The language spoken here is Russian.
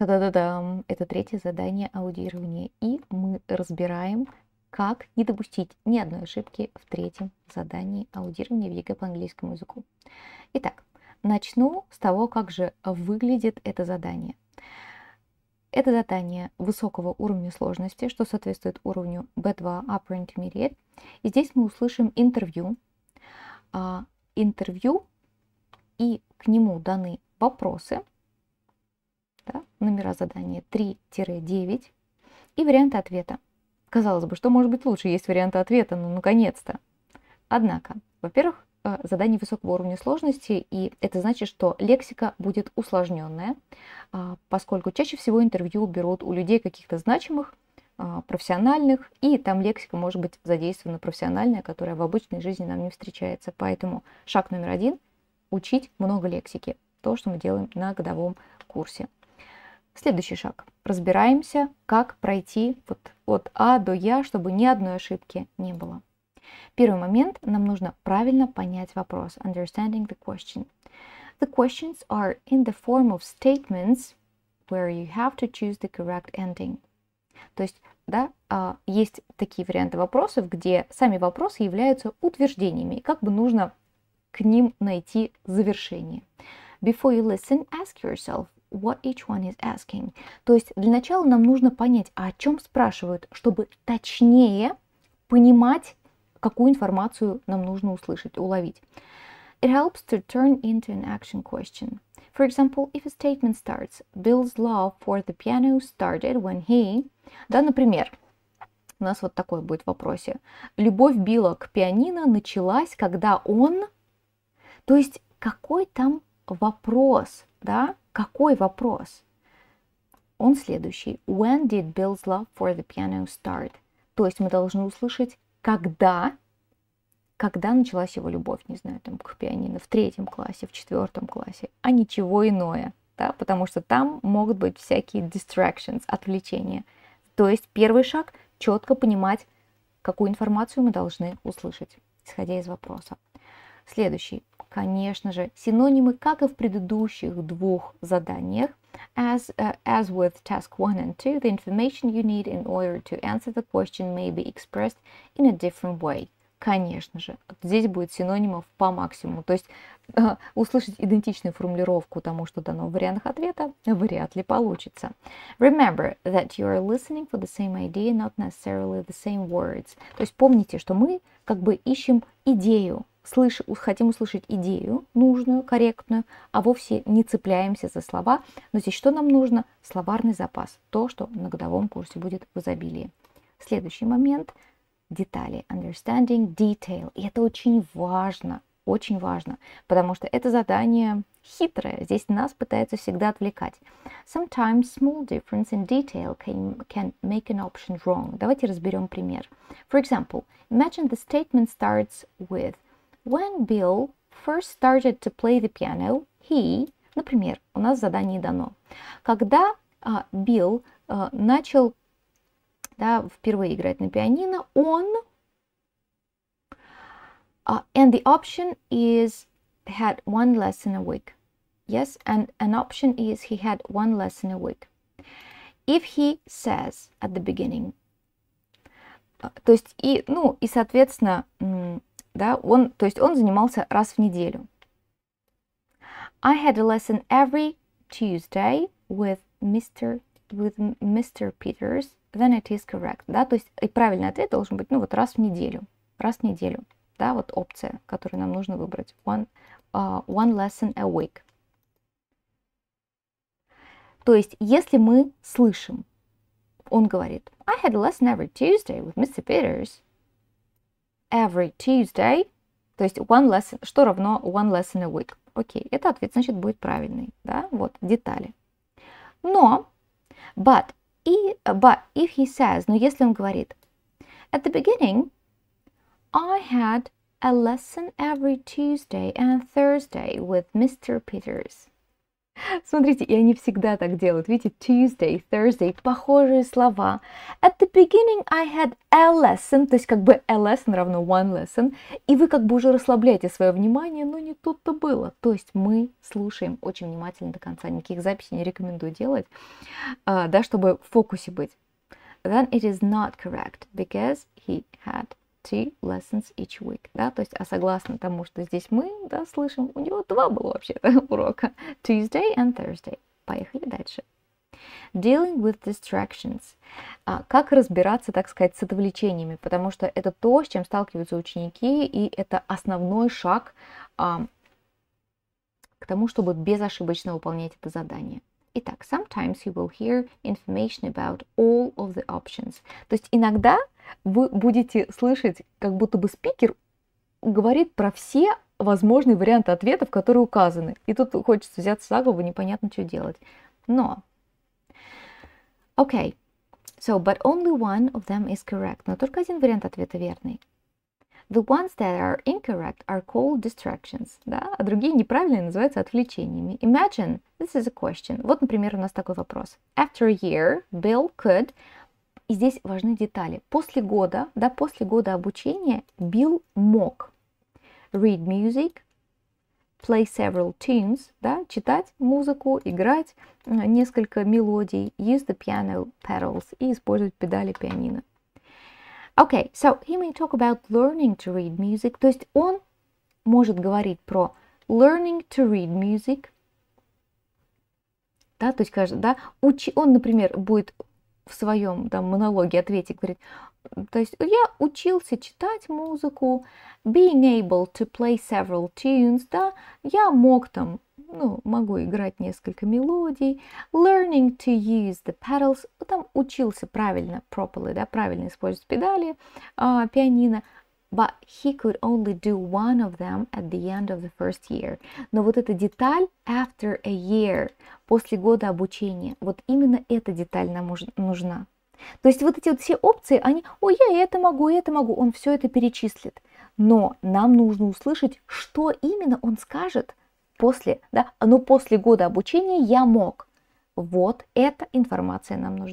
Та-да-да-дам! Это третье задание аудирования. И мы разбираем, как не допустить ни одной ошибки в третьем задании аудирования в ЕГЭ по английскому языку. Итак, начну с того, как же выглядит это задание. Это задание высокого уровня сложности, что соответствует уровню B2 Upper Intermediate. И здесь мы услышим интервью. А, интервью, и к нему даны вопросы – номера задания 3-9 и варианты ответа. Казалось бы, что может быть лучше, есть варианты ответа, ну наконец-то. Однако, во-первых, э, задание высокого уровня сложности, и это значит, что лексика будет усложненная, а, поскольку чаще всего интервью берут у людей каких-то значимых, а, профессиональных, и там лексика может быть задействована профессиональная, которая в обычной жизни нам не встречается. Поэтому шаг номер один – учить много лексики, то, что мы делаем на годовом курсе. Следующий шаг. Разбираемся, как пройти вот от А до Я, чтобы ни одной ошибки не было. Первый момент. Нам нужно правильно понять вопрос. Understanding the question. The questions are in the form of statements where you have to choose the correct ending. То есть, да, а, есть такие варианты вопросов, где сами вопросы являются утверждениями, и как бы нужно к ним найти завершение. Before you listen, ask yourself, what each one is asking. То есть для начала нам нужно понять, а о чем спрашивают, чтобы точнее понимать, какую информацию нам нужно услышать, уловить. It helps to turn into an action question. For example, if a statement starts, Bill's love for the piano started when he... Да, например, у нас вот такой будет в вопросе. Любовь Билла к пианино началась, когда он... То есть какой там вопрос, да? Какой вопрос? Он следующий. When did Bill's love for the piano start? То есть мы должны услышать, когда, когда началась его любовь, не знаю, там, к пианино, в третьем классе, в четвертом классе, а ничего иное, да, потому что там могут быть всякие distractions, отвлечения. То есть первый шаг – четко понимать, какую информацию мы должны услышать, исходя из вопросов. Следующий. Конечно же, синонимы, как и в предыдущих двух заданиях, As, uh, as with task 1 and 2, the information you need in order to answer the question may be expressed in a different way. Конечно же, здесь будет синонимов по максимуму. То есть э, услышать идентичную формулировку тому, что дано в вариантах ответа, вряд ли получится. Remember that you are listening for the same idea, not necessarily the same words. То есть помните, что мы как бы ищем идею, слыш, хотим услышать идею нужную, корректную, а вовсе не цепляемся за слова. Но здесь что нам нужно? Словарный запас, то, что на годовом курсе будет в изобилии. Следующий момент – детали, understanding detail. И это очень важно, очень важно, потому что это задание хитрое. Здесь нас пытаются всегда отвлекать. Sometimes small difference in detail can, can make an option wrong. Давайте разберем пример. For example, imagine the statement starts with – When Bill first started to play the piano, he, например, у нас задание дано. Когда а, Билл а, начал да, впервые играть на пианино, он... Uh, and the option is had one lesson a week. Yes, and an option is he had one lesson a week. If he says at the beginning, то есть и ну и соответственно Да, он, то есть он занимался раз в неделю. I had a lesson every Tuesday with Mr. with Mr. Peters, then it is correct. Да, то есть и правильный ответ должен быть, ну вот раз в неделю, раз в неделю. Да, вот опция, которую нам нужно выбрать. One, uh, one lesson a week. То есть, если мы слышим, он говорит, I had a lesson every Tuesday with Mr. Peters, every Tuesday, то есть one lesson, что равно one lesson a week. Окей, okay, это ответ, значит, будет правильный, да, вот, детали. Но, but, и, but if he says, но если он говорит, at the beginning, I had a lesson every Tuesday and Thursday with Mr. Peters. Смотрите, и они всегда так делают. Видите, Tuesday, Thursday, похожие слова. At the beginning I had a lesson, то есть как бы a lesson равно one lesson, и вы как бы уже расслабляете свое внимание, но не тут-то было. То есть мы слушаем очень внимательно до конца, никаких записей не рекомендую делать, а, да, чтобы в фокусе быть. Then it is not correct, because he had two lessons each week, да, то есть, а согласно тому, что здесь мы, да, слышим, у него два было вообще-то урока, Tuesday and Thursday. Поехали дальше. Dealing with distractions. А, как разбираться, так сказать, с отвлечениями, потому что это то, с чем сталкиваются ученики, и это основной шаг а, к тому, чтобы безошибочно выполнять это задание. Итак, sometimes you will hear information about all of the options. То есть иногда вы будете слышать, как будто бы спикер говорит про все возможные варианты ответов, которые указаны. И тут хочется взяться за голову, непонятно, что делать. Но, okay. so, but only one of them is correct. Но только один вариант ответа верный. The ones that are incorrect are called distractions, да? а другие неправильные называются отвлечениями. Imagine answer the question. Вот, например, у нас такой вопрос. After a year, Bill could... И здесь важны детали. После года, да, после года обучения Билл мог read music, play several tunes, да, читать музыку, играть э, несколько мелодий, use the piano pedals и использовать педали пианино. Okay, so he may talk about learning to read music, то есть он может говорить про learning to read music, да, то есть каждый, да, уч- он, например, будет в своем там, монологе ответить, говорит, то есть я учился читать музыку, being able to play several tunes, да, я мог там, ну, могу играть несколько мелодий, learning to use the pedals, там учился правильно, properly, да, правильно использовать педали а, пианино, but he could only do one of them at the end of the first year. Но вот эта деталь after a year, после года обучения, вот именно эта деталь нам нужна. То есть вот эти вот все опции, они, ой, я это могу, я это могу, он все это перечислит. Но нам нужно услышать, что именно он скажет после, да, но «Ну, после года обучения я мог. Вот эта информация нам нужна.